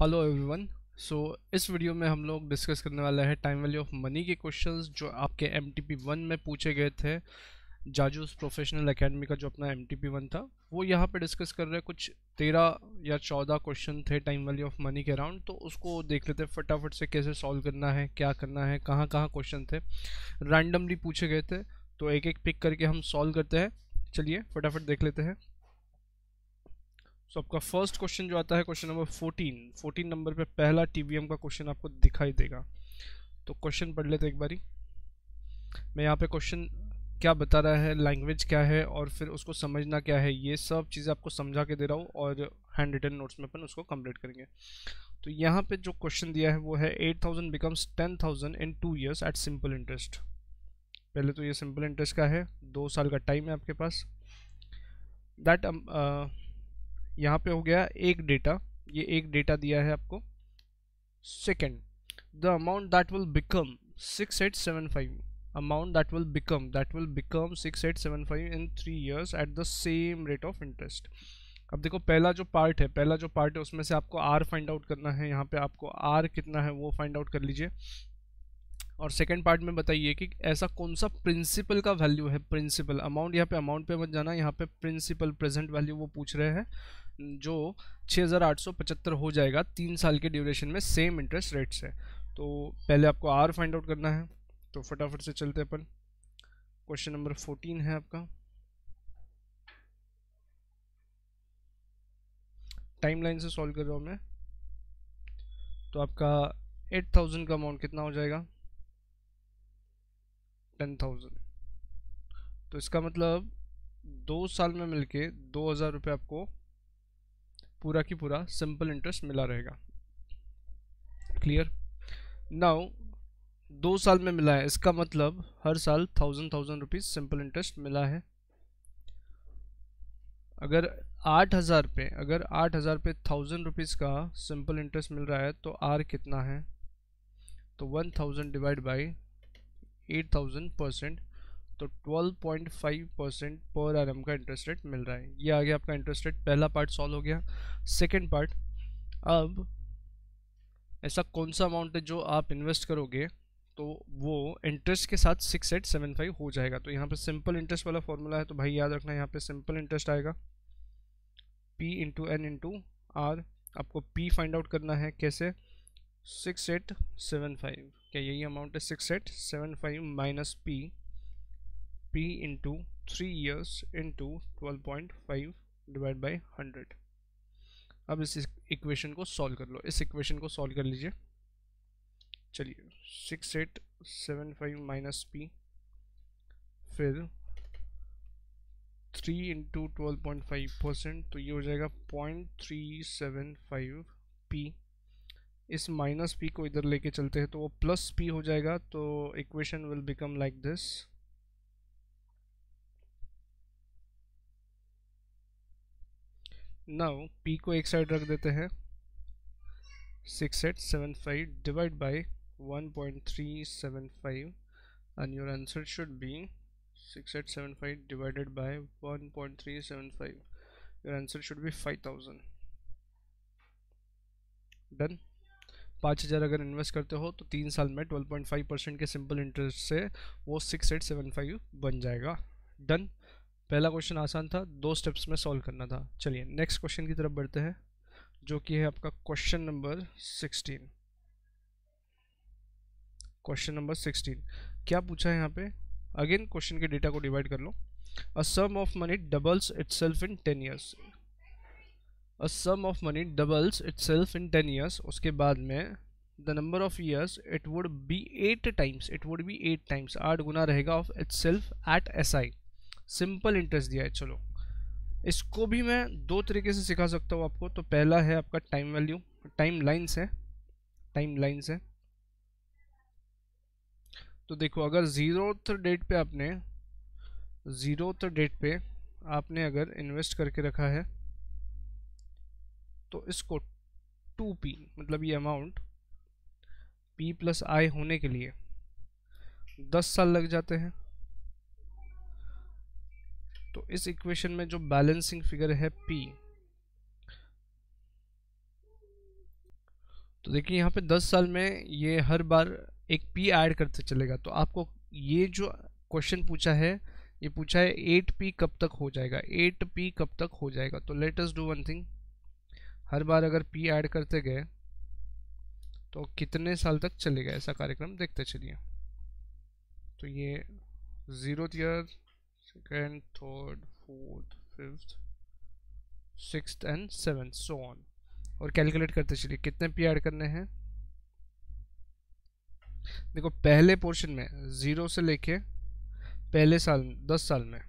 Hello everyone so इस video में हम लोग डिस्कस करने वाला है टाइम वैल्यू ऑफ मनी के क्वेश्चंस जो आपके एम टी पी वन में पूछे गए थे जाजूस प्रोफेशनल एकेडमी का जो अपना एम टी पी वन था वो यहाँ पे डिस्कस कर रहे हैं कुछ तेरह या चौदह क्वेश्चन थे टाइम वैल्यू ऑफ मनी के अराउंड तो उसको देख लेते हैं फटाफट से कैसे सॉल्व करना है क्या करना है कहाँ कहाँ क्वेश्चन थे रैंडमली पूछे गए थे तो एक एक पिक करके हम सॉल्व करते हैं चलिए फटाफट देख लेते हैं सो so, आपका फर्स्ट क्वेश्चन जो आता है question number fourteen fourteen number पे पहला टीवीएम का क्वेश्चन आपको दिखाई देगा तो क्वेश्चन पढ़ लेते एक बारी मैं यहाँ पे क्वेश्चन क्या बता रहा है लैंग्वेज क्या है और फिर उसको समझना क्या है ये सब चीज़ें आपको समझा के दे रहा हूँ और हैंड रिटन नोट्स में अपन उसको कंप्लीट करेंगे तो यहाँ पे जो क्वेश्चन दिया है वो है eight thousand becomes ten thousand in two years at simple interest पहले तो ये सिंपल इंटरेस्ट का है दो साल का टाइम है आपके पास दैट यहाँ पे हो गया एक डेटा ये एक डेटा दिया है आपको second the amount that will become six eight seven five become that will become six eight seven five in three years at the same rate of interest अब देखो पहला जो पार्ट है पहला जो पार्ट है उसमें से आपको आर फाइंड आउट करना है यहाँ पे आपको आर कितना है वो फाइंड आउट कर लीजिए और सेकेंड पार्ट में बताइए कि ऐसा कौन सा प्रिंसिपल का वैल्यू है प्रिंसिपल अमाउंट यहाँ पे अमाउंट पे मत जाना यहाँ पे प्रिंसिपल प्रेजेंट वैल्यू वो पूछ रहे हैं जो 6875 हो जाएगा तीन साल के ड्यूरेशन में सेम इंटरेस्ट रेट से तो पहले आपको आर फाइंड आउट करना है तो फटाफट से चलते अपन क्वेश्चन नंबर 14 है आपका टाइमलाइन से सॉल्व कर रहा हूँ मैं तो आपका 8000 का अमाउंट कितना हो जाएगा 10000 तो इसका मतलब दो साल में मिलके दो हज़ार रुपये आपको पूरा की पूरा सिंपल इंटरेस्ट मिला रहेगा क्लियर नाउ दो साल में मिला है इसका मतलब हर साल thousand thousand rupees simple interest मिला है अगर आठ हज़ार पे अगर आठ हज़ार पे थाउजेंड रुपीज़ का सिंपल इंटरेस्ट मिल रहा है तो आर कितना है तो one thousand divide by eight thousand percent तो 12.5 परसेंट पर आर का इंटरेस्ट रेट मिल रहा है ये आ गया आपका इंटरेस्ट रेट पहला पार्ट सॉल्व हो गया सेकेंड पार्ट अब ऐसा कौन सा अमाउंट है जो आप इन्वेस्ट करोगे तो वो इंटरेस्ट के साथ सिक्स एट सेवन फाइव हो जाएगा तो यहाँ पे सिंपल इंटरेस्ट वाला फॉर्मूला है तो भाई याद रखना यहाँ पे सिंपल इंटरेस्ट आएगा P into N into R आपको पी फाइंड आउट करना है कैसे सिक्स एट सेवन फाइव क्या यही अमाउंट है six eight seven five minus P P into 3 years into 12.5 divide by 100 अब इस इक्वेशन को सॉल्व कर लो इस इक्वेशन को सॉल्व कर लीजिए चलिए six eight seven five minus P फिर three into twelve point five percent तो ये हो जाएगा point three seven five P इस माइनस पी को इधर लेके चलते हैं तो वो प्लस पी हो जाएगा तो equation will become like this now P को एक साइड रख देते हैं six eight seven five divide by one point three seven five and your answer should be six eight seven five divided by one point three seven five your answer should be five thousand done पाँच हज़ार अगर invest करते हो तो तीन साल में twelve point five percent के सिंपल इंटरेस्ट से वो सिक्स एट सेवन फाइव बन जाएगा डन पहला क्वेश्चन आसान था दो स्टेप्स में सॉल्व करना था चलिए नेक्स्ट क्वेश्चन की तरफ बढ़ते हैं जो कि है आपका question number sixteen question number sixteen क्या पूछा है यहाँ पे अगेन क्वेश्चन के डेटा को डिवाइड कर लो a sum of money doubles self in ten years a sum of money doubles self in ten years उसके बाद में the number of years it would be eight times it would be eight times आठ गुना रहेगा of its at S I simple interest दिया है चलो इसको भी मैं दो तरीके से सिखा सकता हूँ आपको तो पहला है आपका टाइम वैल्यू टाइम लाइन्स है टाइम लाइन्स है तो देखो अगर ज़ीरो डेट पे आपने ज़ीरो डेट पे आपने अगर इन्वेस्ट करके रखा है तो इसको टू पी मतलब ये अमाउंट पी प्लस आई होने के लिए दस साल लग जाते हैं तो इस इक्वेशन में जो बैलेंसिंग फिगर है पी तो देखिए यहाँ पे 10 साल में ये हर बार एक पी ऐड करते चलेगा तो आपको ये जो क्वेश्चन पूछा है ये पूछा है एट पी कब तक हो जाएगा एट पी कब तक हो जाएगा तो लेटेस्ट डू वन थिंग हर बार अगर पी ऐड करते गए तो कितने साल तक चलेगा ऐसा कार्यक्रम देखते चलिए तो ये zero year second, third, fourth, fifth, sixth and seventh, so on. और कैलकुलेट करते चलिए कितने पी ऐड करने हैं देखो पहले पोर्शन में ज़ीरो से लेके पहले साल दस साल में